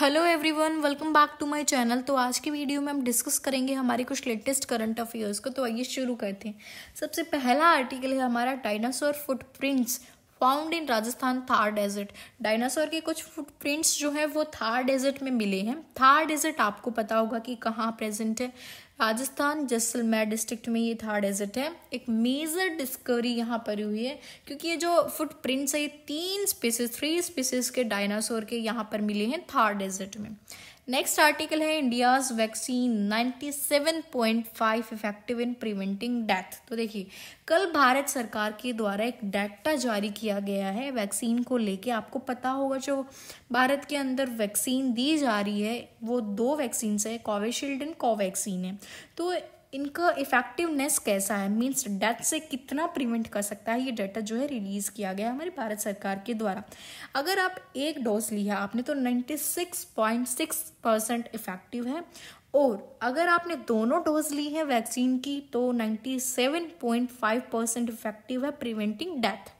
hello everyone welcome back to my channel तो आज की वीडियो में हम डिस्कस करेंगे हमारे कुछ लेटेस्ट करंट अफेयर्स को तो आइए शुरू करते हैं सबसे पहला आर्टिकल है हमारा dinosaur footprints found in Rajasthan Thar desert dinosaur के कुछ फुटप्रिंट्स जो है वो थार डेजर्ट में मिले हैं थार डेजर्ट आपको पता होगा कि कहाँ प्रेजेंट है राजस्थान जैसलमेर डिस्ट्रिक्ट में ये थार डेजर्ट है एक मेजर डिस्कवरी यहाँ पर हुई है क्योंकि ये जो फुटप्रिंट्स है ये तीन स्पीसीज थ्री स्पीसीज के डायनासोर के यहाँ पर मिले हैं थार डेजर्ट में नेक्स्ट आर्टिकल है India's vaccine 97.5 effective in preventing death तो देखिए कल भारत सरकार के द्वारा एक डाटा जारी किया गया है वैक्सीन को लेके आपको पता होगा जो भारत के अंदर वैक्सीन दी जा रही है वो दो वैक्सीन है कोविशील्ड एंड कोवैक्सीन है तो इनका इफेक्टिवनेस कैसा है मीन्स डेथ से कितना प्रिवेंट कर सकता है ये डाटा जो है रिलीज़ किया गया हमारी भारत सरकार के द्वारा अगर आप एक डोज लिया आपने तो 96.6 परसेंट इफेक्टिव है और अगर आपने दोनों डोज ली है वैक्सीन की तो 97.5 परसेंट इफेक्टिव है प्रिवेंटिंग डेथ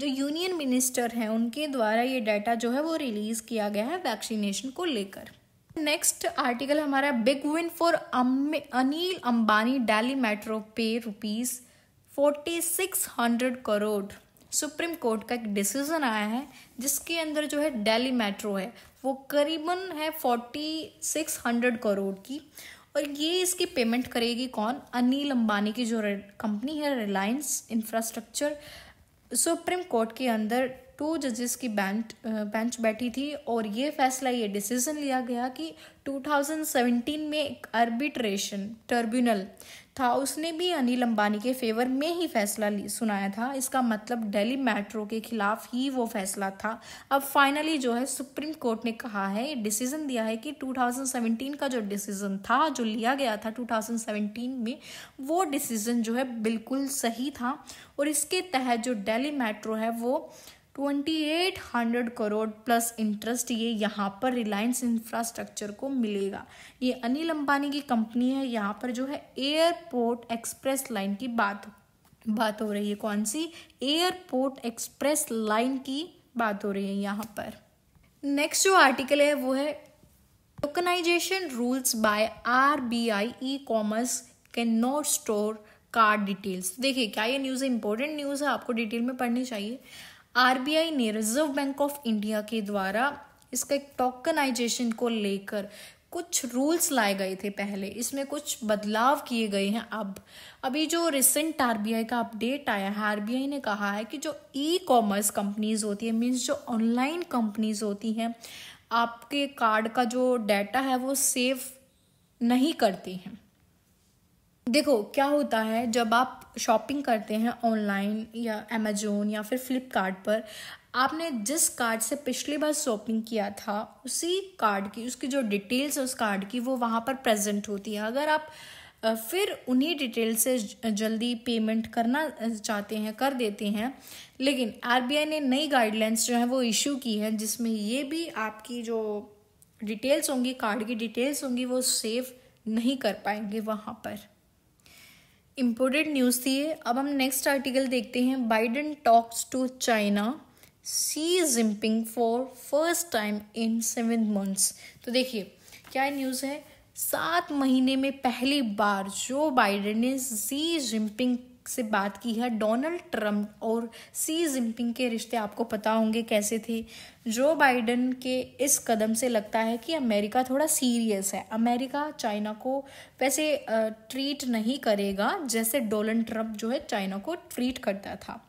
जो यूनियन मिनिस्टर हैं उनके द्वारा ये डाटा जो है वो रिलीज़ किया गया है वैक्सीनेशन को लेकर नेक्स्ट आर्टिकल हमारा big win for Anil Ambani Delhi metro pay rupees forty six hundred crore supreme court का एक डिसीजन आया है जिसके अंदर जो है दिल्ली मेट्रो है वो करीबन है फोर्टी सिक्स हंड्रेड करोड़ की और ये इसकी पेमेंट करेगी कौन अनिल अंबानी की जो कंपनी है रिलायंस इंफ्रास्ट्रक्चर सुप्रीम कोर्ट के अंदर टू जजेस की बेंच बेंच बैठी थी और ये फैसला ये डिसीजन लिया गया कि 2017 में एक आर्बिट्रेशन ट्रिब्यूनल था उसने भी अनिल अंबानी के फेवर में ही फैसला सुनाया था इसका मतलब दिल्ली मेट्रो के खिलाफ ही वो फैसला था अब फाइनली जो है सुप्रीम कोर्ट ने कहा है ये डिसीजन दिया है कि 2017 का जो डिसीजन था जो लिया गया था 2017 में वो डिसीजन जो है बिल्कुल सही था और इसके तहत जो दिल्ली मेट्रो है वो twenty eight hundred crore plus interest ये यहाँ पर रिलायंस इंफ्रास्ट्रक्चर को मिलेगा ये अनिल अंबानी की कंपनी है यहाँ पर जो है एयरपोर्ट एक्सप्रेस लाइन की बात बात हो रही है कौन सी एयरपोर्ट एक्सप्रेस लाइन की बात हो रही है यहाँ पर नेक्स्ट जो आर्टिकल है वो है tokenization rules by R B I e commerce cannot store card details देखिए क्या ये न्यूज़ इंपॉर्टेंट न्यूज़ है आपको डिटेल में पढ़नी चाहिए आरबीआई ने रिजर्व बैंक ऑफ इंडिया के द्वारा इसका एक टोकनाइजेशन को लेकर कुछ रूल्स लाए गए थे पहले इसमें कुछ बदलाव किए गए हैं अब अभी जो रिसेंट आरबीआई का अपडेट आया है आरबीआई ने कहा है कि जो ई कॉमर्स कंपनीज होती है मीन्स जो ऑनलाइन कंपनीज होती हैं आपके कार्ड का जो डाटा है वो सेव नहीं करती हैं देखो क्या होता है जब आप शॉपिंग करते हैं ऑनलाइन या अमेजोन या फिर फ्लिपकार्ट पर आपने जिस कार्ड से पिछली बार शॉपिंग किया था उसी कार्ड की उसकी जो डिटेल्स है उस कार्ड की वो वहाँ पर प्रेजेंट होती है अगर आप फिर उन्हीं डिटेल से जल्दी पेमेंट करना चाहते हैं कर देते हैं लेकिन आर ने नई गाइडलाइंस जो है वो इशू की है जिसमें ये भी आपकी जो डिटेल्स होंगी कार्ड की डिटेल्स होंगी वो सेव नहीं कर पाएंगे वहाँ पर इम्पोर्टेंट न्यूज़ थी अब हम नेक्स्ट आर्टिकल देखते हैं Biden talks to China Xi Jinping for first time in seven months तो देखिए क्या न्यूज़ है सात महीने में पहली बार जो बाइडन ने सी जिम्पिंग से बात की है डोनाल्ड ट्रम्प और सी जिनपिंग के रिश्ते आपको पता होंगे कैसे थे जो बाइडन के इस कदम से लगता है कि अमेरिका थोड़ा सीरियस है अमेरिका चाइना को वैसे ट्रीट नहीं करेगा जैसे डोनाल्ड ट्रम्प जो है चाइना को ट्रीट करता था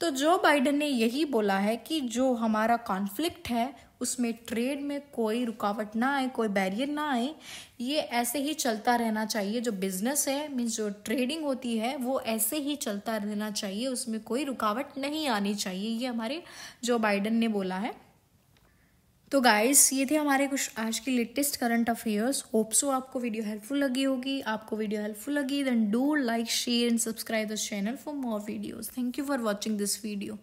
तो जो बाइडन ने यही बोला है कि जो हमारा कॉन्फ्लिक्ट है उसमें ट्रेड में कोई रुकावट ना आए कोई बैरियर ना आए ये ऐसे ही चलता रहना चाहिए जो बिजनेस है मीन्स जो ट्रेडिंग होती है वो ऐसे ही चलता रहना चाहिए उसमें कोई रुकावट नहीं आनी चाहिए ये हमारे जो बाइडन ने बोला है तो गाइस ये थे हमारे कुछ आज की latest current affairs hope so आपको वीडियो हेल्पफुल लगी होगी आपको वीडियो हेल्पफुल लगी then do like share and subscribe this channel for more videos thank you for watching this video